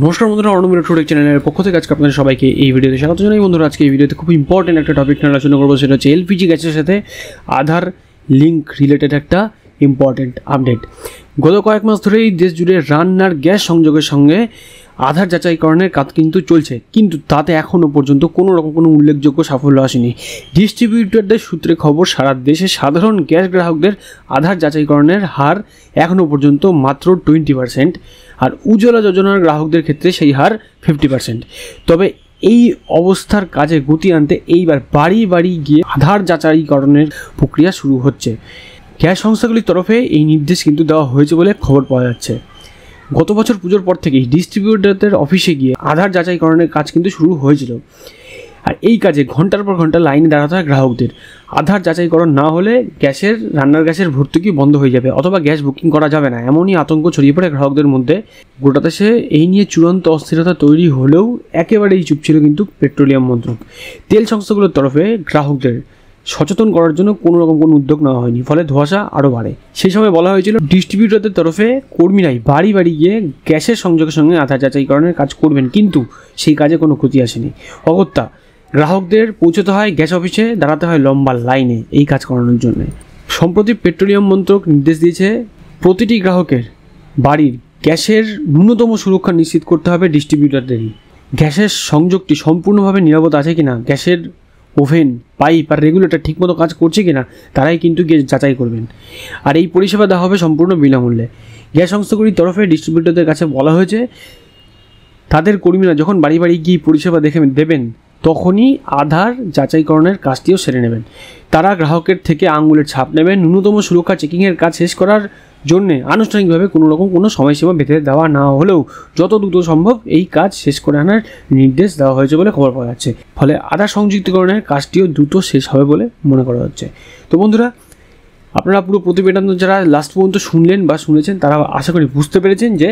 নমস্কার বন্ধুরা অর্ণব রেট্রোটেক চ্যানেলের পক্ষ থেকে আজকে আপনাদের সবাইকে এই ভিডিওতে স্বাগত জানাই বন্ধুরা আজকে এই ভিডিওতে খুব ইম্পর্টেন্ট একটা টপিক নিয়ে আলোচনা করবো সেটা হচ্ছে এলপিজি গ্যাসের সাথে আধার লিঙ্ক রিলেটেড একটা ইম্পর্টেন্ট আপডেট গত কয়েক মাস ধরেই দেশ জুড়ে রান্নার গ্যাস সংযোগের সঙ্গে আধার যাচাইকরণের কাজ কিন্তু চলছে কিন্তু তাতে এখনও পর্যন্ত কোনো রকম কোনো উল্লেখযোগ্য সাফল্য আসেনি ডিস্ট্রিবিউটরদের সূত্রে খবর সারা দেশে সাধারণ গ্যাস গ্রাহকদের আধার যাচাইকরণের হার এখনও পর্যন্ত মাত্র টোয়েন্টি পার্সেন্ট আর উজ্জ্বলা যোজনার গ্রাহকদের ক্ষেত্রে সেই হার ফিফটি পার্সেন্ট তবে এই অবস্থার কাজে গতি আনতে এইবার বাড়ি বাড়ি গিয়ে আধার যাচাইকরণের প্রক্রিয়া শুরু হচ্ছে গ্যাস সংস্থাগুলির তরফে এই নির্দেশ কিন্তু দেওয়া হয়েছে বলে খবর পাওয়া যাচ্ছে গত বছর পুজোর পর থেকেই ডিস্ট্রিবিউটারদের অফিসে গিয়ে আধার যাচাইকরণের কাজ কিন্তু শুরু হয়েছিল আর এই কাজে ঘন্টার পর ঘন্টা লাইনে দাঁড়াতে হয় গ্রাহকদের আধার যাচাইকরণ না হলে গ্যাসের রান্নার গ্যাসের ভর্তুকি বন্ধ হয়ে যাবে অথবা গ্যাস বুকিং করা যাবে না এমনই আতঙ্ক ছড়িয়ে পড়ে গ্রাহকদের মধ্যে গোটা দেশে এই নিয়ে চূড়ান্ত অস্থিরতা তৈরি হলেও একেবারেই চুপ ছিল কিন্তু পেট্রোলিয়াম মন্ত্রক তেল সংস্থাগুলোর তরফে গ্রাহকদের সচেতন করার জন্য কোনো রকম কোনো উদ্যোগ নেওয়া হয়নি ফলে ধোঁয়াশা আরও বাড়ে সেই সময় বলা হয়েছিল ডিস্ট্রিবিউটরদের তরফে কর্মীরাই বাড়ি বাড়ি গিয়ে গ্যাসের সংযোগের সঙ্গে আধার যাচাইকরণের কাজ করবেন কিন্তু সেই কাজে কোনো ক্ষতি আসেনি অগত্যা গ্রাহকদের পৌঁছতে হয় গ্যাস অফিসে দাঁড়াতে হয় লম্বা লাইনে এই কাজ করানোর জন্য সম্প্রতি পেট্রোলিয়াম মন্ত্রক নির্দেশ দিয়েছে প্রতিটি গ্রাহকের বাড়ির গ্যাসের ন্যূনতম সুরক্ষা নিশ্চিত করতে হবে ডিস্ট্রিবিউটরদেরই গ্যাসের সংযোগটি সম্পূর্ণভাবে নিরাপদ আছে কিনা গ্যাসের ওভেন পাইপ আর রেগুলেটর ঠিকমতো কাজ করছে কিনা তারাই কিন্তু গিয়ে যাচাই করবেন আর এই পরিষেবা দেওয়া হবে সম্পূর্ণ বিনামূল্যে গ্যাস সংস্থাগুলির তরফে ডিস্ট্রিবিউটরদের কাছে বলা হয়েছে তাদের কর্মীরা যখন বাড়ি বাড়ি গিয়ে পরিষেবা দেখে দেবেন তখনই আধার যাচাইকরণের কাজটিও সেরে নেবেন তারা গ্রাহকের থেকে আঙুলের ছাপ নেবেন ন্যূনতম সুরক্ষা চেকিংয়ের কাজ শেষ করার জন্যে আনুষ্ঠানিকভাবে কোনো রকম কোনো সময়সীমা বেঁধে দেওয়া না হলেও যত দ্রুত সম্ভব এই কাজ শেষ করে আনার নির্দেশ দেওয়া হয়েছে বলে খবর পাওয়া যাচ্ছে ফলে আধার সংযুক্তিকরণের কাজটিও দ্রুত শেষ হবে বলে মনে করা হচ্ছে তো বন্ধুরা আপনারা পুরো প্রতিবেদন যারা লাস্ট পর্যন্ত শুনলেন বা শুনেছেন তারা আশা করি বুঝতে পেরেছেন যে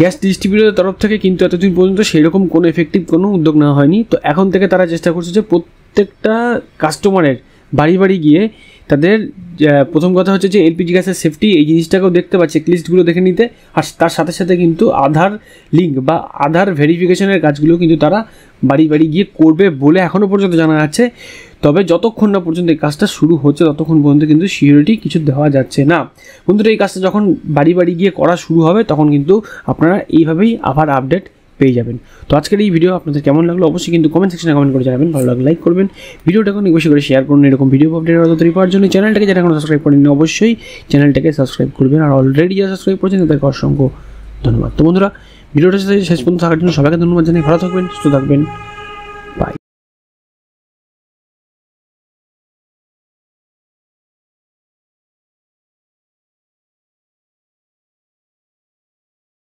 গ্যাস ডিস্ট্রিবিউটারের তরফ থেকে কিন্তু এতদিন পর্যন্ত সেরকম কোনো এফেক্টিভ কোনো উদ্যোগ নেওয়া হয়নি তো এখন থেকে তারা চেষ্টা করছে যে প্রত্যেকটা কাস্টমারের বাড়ি বাড়ি গিয়ে তাদের প্রথম কথা হচ্ছে যে এলপিজি গ্যাসের সেফটি এই জিনিসটাকেও দেখতে পাচ্ছে ক্লিস্টগুলো দেখে নিতে আর তার সাথে সাথে কিন্তু আধার লিঙ্ক বা আধার ভেরিফিকেশনের কাজগুলো কিন্তু তারা বাড়ি বাড়ি গিয়ে করবে বলে এখনও পর্যন্ত জানা যাচ্ছে তবে যতক্ষণ না পর্যন্ত এই কাজটা শুরু হচ্ছে ততক্ষণ পর্যন্ত কিন্তু সিকিউরিটি কিছু দেওয়া যাচ্ছে না বন্ধুরা এই কাজটা যখন বাড়ি বাড়ি গিয়ে করা শুরু হবে তখন কিন্তু আপনারা এইভাবেই আবার আপডেট পেয়ে যাবেন তো আজকের এই ভিডিও আপনাদের কেমন লাগলো অবশ্যই কিন্তু কমেন্ট সেকশনে কমেন্ট করে জানাবেন ভালো লাগলে লাইক করবেন ভিডিওটা অনেক বেশি করে শেয়ার করুন এরকম ভিডিও আপডেট আরও তৈরি পাওয়ার জন্য চ্যানেলটাকে যারা এখন সাবস্ক্রাইব করেন অবশ্যই চ্যানেলটাকে সাবস্ক্রাইব করবেন আর অলরেডি যারা সাবস্ক্রাইব করছেন তাদেরকে অসংখ্য ধন্যবাদ তো বন্ধুরা ভিডিওটা শেষ পর্যন্ত থাকার জন্য সবাইকে ধন্যবাদ জানিয়ে ভালো থাকবেন সুস্থ থাকবেন